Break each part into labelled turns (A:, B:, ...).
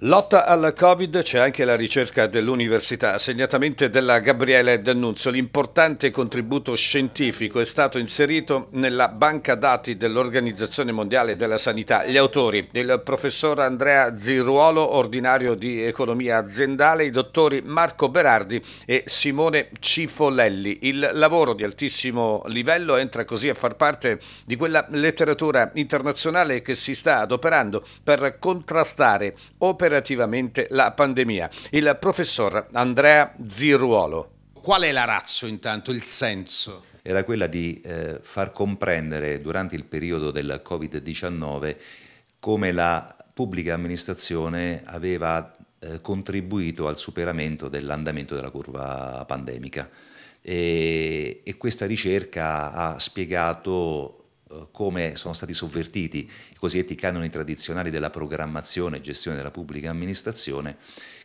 A: Lotta al Covid c'è anche la ricerca dell'università, segnatamente della Gabriele D'Annunzio. L'importante contributo scientifico è stato inserito nella banca dati dell'Organizzazione Mondiale della Sanità. Gli autori, il professor Andrea Ziruolo, ordinario di economia aziendale, i dottori Marco Berardi e Simone Cifolelli. Il lavoro di altissimo livello entra così a far parte di quella letteratura internazionale che si sta adoperando per contrastare operazioni operativamente la pandemia. Il professor Andrea Ziruolo.
B: Qual è la razza intanto, il senso? Era quella di eh, far comprendere durante il periodo del Covid-19 come la pubblica amministrazione aveva eh, contribuito al superamento dell'andamento della curva pandemica. E, e, questa ricerca ha spiegato eh, come sono stati sovvertiti i cosiddetti canoni tradizionali della programmazione e gestione della pubblica amministrazione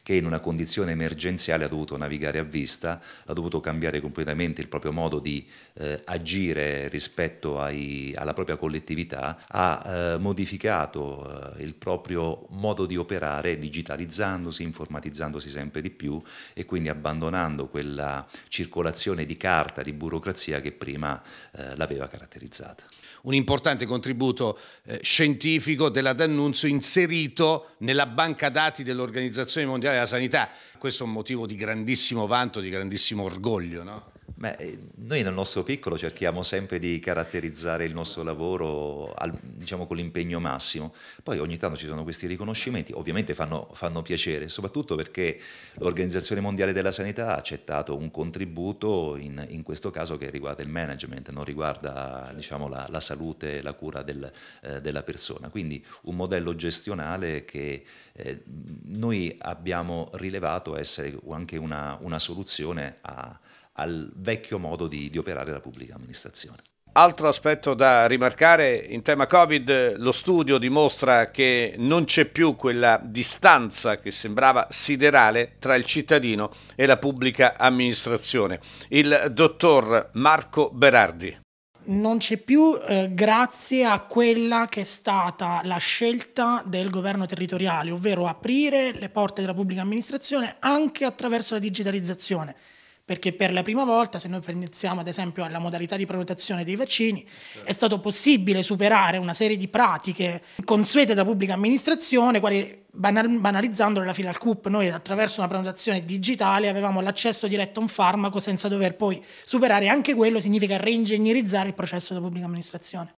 B: che in una condizione emergenziale ha dovuto navigare a vista, ha dovuto cambiare completamente il proprio modo di eh, agire rispetto ai, alla propria collettività, ha eh, modificato eh, il proprio modo di operare digitalizzandosi, informatizzandosi sempre di più e quindi abbandonando quella circolazione di carta, di burocrazia che prima eh, l'aveva caratterizzata
A: un importante contributo eh, scientifico della D'Annunzio inserito nella banca dati dell'Organizzazione Mondiale della Sanità. Questo è un motivo di grandissimo vanto, di grandissimo orgoglio. No?
B: Ma eh, noi nel nostro piccolo cerchiamo sempre di caratterizzare il nostro lavoro al, diciamo, con l'impegno massimo, poi ogni tanto ci sono questi riconoscimenti, ovviamente fanno, fanno piacere, soprattutto perché l'Organizzazione Mondiale della Sanità ha accettato un contributo in, in questo caso che riguarda il management, non riguarda diciamo, la, la, salute la cura del, eh, della persona, quindi un modello gestionale che eh, noi abbiamo rilevato essere anche una, una soluzione a al vecchio modo di, di operare la pubblica amministrazione.
A: Altro aspetto da rimarcare in tema Covid, lo studio dimostra che non c'è più quella distanza che sembrava siderale tra il cittadino e la pubblica amministrazione. Il dottor Marco Berardi
C: non c'è più eh, grazie a quella che è stata la scelta del governo territoriale, ovvero aprire le porte della pubblica amministrazione anche attraverso la digitalizzazione perché per la prima volta, se noi pensiamo ad esempio alla modalità di prenotazione dei vaccini, certo. è stato possibile superare una serie di pratiche consuete da pubblica amministrazione, quali banal- banalizzandole la fila al CUP, noi attraverso una prenotazione digitale avevamo l'accesso diretto a un farmaco senza dover poi superare anche quello, significa reingegnerizzare il processo della pubblica amministrazione.